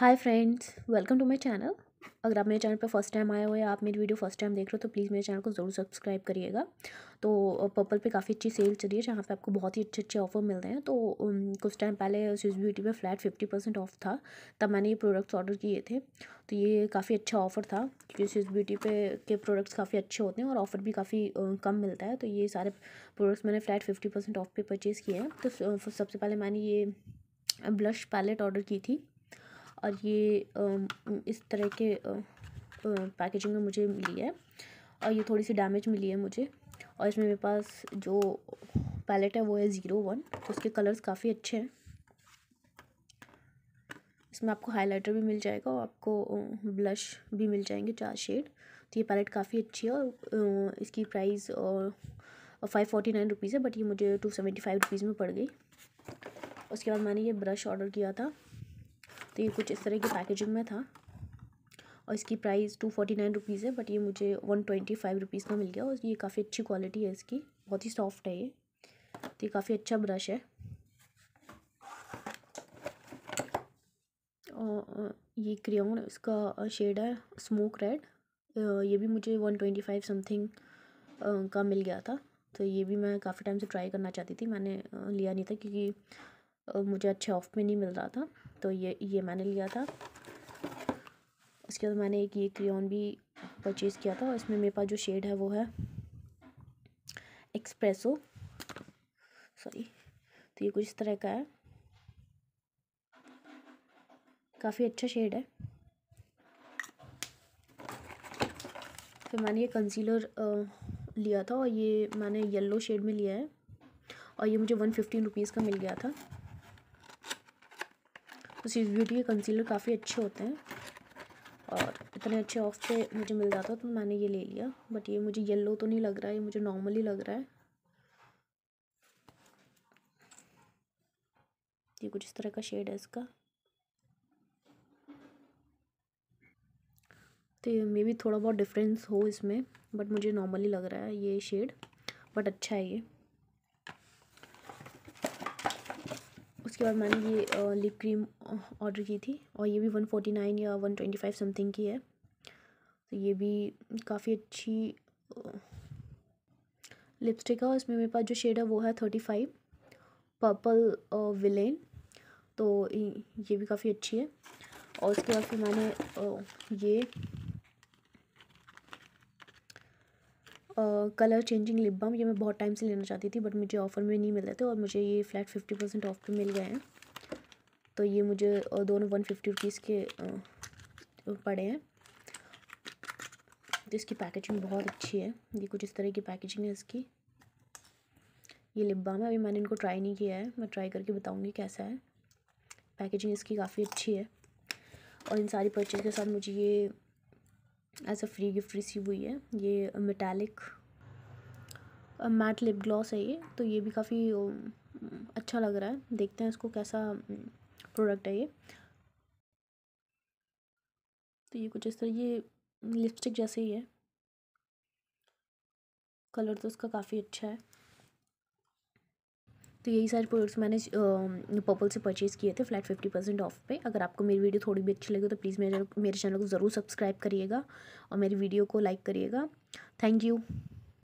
hi friends welcome to my channel अगर आप मेरे चैनल पर फर्स्ट टाइम आए हो या आप मेरी वीडियो फर्स्ट टाइम देख रहे हो तो प्लीज़ मेरे चैनल को ज़रूर सब्सक्राइब करिएगा तो पर्पल पे काफ़ी अच्छी सेल चल रही है जहाँ पे आपको बहुत ही अच्छे अच्छे ऑफर मिल रहे हैं तो कुछ टाइम पहले स्विज़ ब्यूटी में फ्लैट फिफ्टी परसेंट ऑफ था तब मैंने ये प्रोडक्ट्स ऑर्डर किए थे तो ये काफ़ी अच्छा ऑफर था क्योंकि स्विज ब्यूटी पे के प्रोडक्ट्स काफ़ी अच्छे होते हैं और ऑफ़र भी काफ़ी कम मिलता है तो ये सारे प्रोडक्ट्स मैंने फ्लैट फिफ्टी परसेंट ऑफ पे परचेज़ किए हैं तो सबसे पहले मैंने ये ब्लश पैलेट ऑर्डर की थी और ये इस तरह के पैकेजिंग में मुझे मिली है और ये थोड़ी सी डैमेज मिली है मुझे और इसमें मेरे पास जो पैलेट है वो है ज़ीरो वन तो उसके कलर्स काफ़ी अच्छे हैं इसमें आपको हाइलाइटर भी मिल जाएगा और आपको ब्लश भी मिल जाएंगे चार शेड तो ये पैलेट काफ़ी अच्छी है और इसकी प्राइस और फाइव फोर्टी नाइन रुपीज़ है बट ये मुझे टू सेवेंटी फाइव रुपीज़ में पड़ गई उसके बाद मैंने ये ब्रश ऑर्डर किया था तो ये कुछ इस तरह की पैकेजिंग में था और इसकी price two forty nine rupees है बट ये मुझे वन ट्वेंटी फाइव रुपीज़ का मिल गया और ये काफ़ी अच्छी क्वालिटी है इसकी बहुत ही सॉफ्ट है ये तो ये काफ़ी अच्छा ब्रश है और ये क्रेन इसका शेड है स्मोक रेड ये भी मुझे वन ट्वेंटी फाइव समथिंग का मिल गया था तो ये भी मैं काफ़ी टाइम से ट्राई करना चाहती थी मैंने लिया नहीं था क्योंकि मुझे अच्छे ऑफ में नहीं मिल रहा था तो ये ये मैंने लिया था उसके बाद मैंने एक ये क्रियन भी परचेज़ किया था और इसमें मेरे पास जो शेड है वो है एक्सप्रेसो सॉरी तो ये कुछ इस तरह का है काफ़ी अच्छा शेड है फिर मैंने ये कंसीलर लिया था और ये मैंने येलो शेड में लिया है और ये मुझे वन फिफ्टीन रुपीज़ का मिल गया था उसी ब्यूटी के कंसीलर काफ़ी अच्छे होते हैं और इतने अच्छे ऑफ पे मुझे मिल जाता तो मैंने ये ले लिया बट ये मुझे येलो तो नहीं लग रहा है ये मुझे नॉर्मली लग रहा है ये कुछ इस तरह का शेड है इसका तो मे भी थोड़ा बहुत डिफरेंस हो इसमें बट मुझे नॉर्मली लग रहा है ये शेड बट अच्छा है ये उसके बाद मैंने ये लिप क्रीम ऑर्डर की थी और ये भी वन फोर्टी नाइन या वन ट्वेंटी फाइव समथिंग की है तो ये भी काफ़ी अच्छी लिपस्टिक है और इसमें मेरे पास जो शेड है वो है थर्टी फाइव पर्पल विलेन तो ये भी काफ़ी अच्छी है और उसके बाद फिर मैंने ये कलर चेंजिंग लिप बाम ये मैं बहुत टाइम से लेना चाहती थी बट मुझे ऑफ़र में नहीं मिल रहे थे और मुझे ये फ्लैट फिफ्टी परसेंट ऑफ पे मिल गए हैं तो ये मुझे दोनों वन फिफ्टी रुपीज़ के पड़े हैं तो इसकी पैकेजिंग बहुत अच्छी है ये कुछ इस तरह की पैकेजिंग है इसकी ये लिप बाम है अभी मैंने इनको ट्राई नहीं किया है मैं ट्राई करके बताऊँगी कैसा है पैकेजिंग इसकी काफ़ी अच्छी है और इन सारी परचेज के साथ मुझे ये as a free gift receive हुई है ये मेटालिक मैट लिप ग्लॉस है ये तो ये भी काफ़ी अच्छा लग रहा है देखते हैं इसको कैसा प्रोडक्ट है ये तो ये कुछ इस तरह ये लिपस्टिक जैसे ही है कलर तो उसका काफ़ी अच्छा है तो यही सारे प्रोडक्ट्स मैंने पर्पल से परचेज़ किए थे फ्लैट फिफ्टी परसेंट ऑफ पे अगर आपको मेरी वीडियो थोड़ी भी अच्छी लगे तो प्लीज़ मेरे मेरे चैनल को ज़रूर सब्सक्राइब करिएगा और मेरी वीडियो को लाइक करिएगा थैंक यू